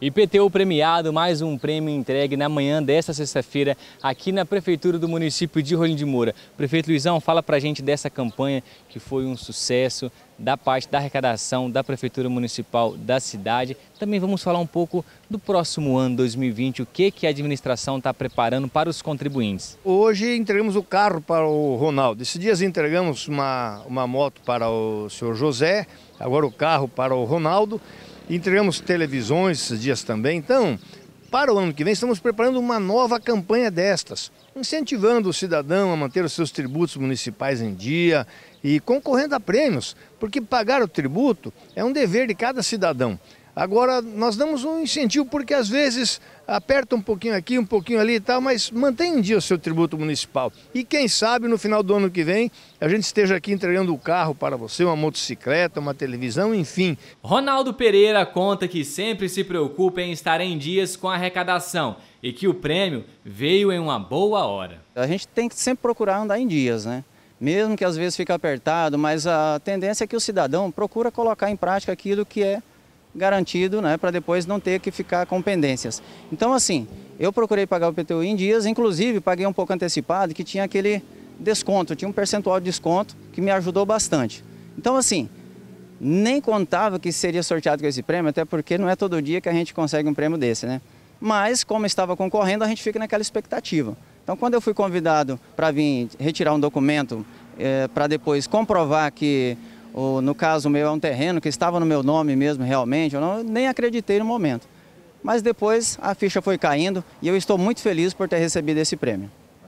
IPTU premiado, mais um prêmio entregue na manhã desta sexta-feira aqui na Prefeitura do município de Rolim de Moura. Prefeito Luizão, fala pra gente dessa campanha que foi um sucesso da parte da arrecadação da Prefeitura Municipal da cidade. Também vamos falar um pouco do próximo ano, 2020, o que, que a administração está preparando para os contribuintes. Hoje entregamos o carro para o Ronaldo. Esses dias entregamos uma, uma moto para o senhor José, agora o carro para o Ronaldo. Entregamos televisões esses dias também. Então, para o ano que vem, estamos preparando uma nova campanha destas, incentivando o cidadão a manter os seus tributos municipais em dia e concorrendo a prêmios, porque pagar o tributo é um dever de cada cidadão. Agora, nós damos um incentivo, porque às vezes aperta um pouquinho aqui, um pouquinho ali e tal, mas mantém em dia o seu tributo municipal. E quem sabe no final do ano que vem a gente esteja aqui entregando o um carro para você, uma motocicleta, uma televisão, enfim. Ronaldo Pereira conta que sempre se preocupa em estar em dias com a arrecadação e que o prêmio veio em uma boa hora. A gente tem que sempre procurar andar em dias, né? Mesmo que às vezes fique apertado, mas a tendência é que o cidadão procura colocar em prática aquilo que é garantido, né, para depois não ter que ficar com pendências. Então, assim, eu procurei pagar o PTU em dias, inclusive paguei um pouco antecipado, que tinha aquele desconto, tinha um percentual de desconto que me ajudou bastante. Então, assim, nem contava que seria sorteado com esse prêmio, até porque não é todo dia que a gente consegue um prêmio desse, né? Mas, como estava concorrendo, a gente fica naquela expectativa. Então, quando eu fui convidado para vir retirar um documento é, eh, para depois comprovar que ou no caso meu é um terreno que estava no meu nome mesmo realmente, eu não, nem acreditei no momento. Mas depois a ficha foi caindo e eu estou muito feliz por ter recebido esse prêmio.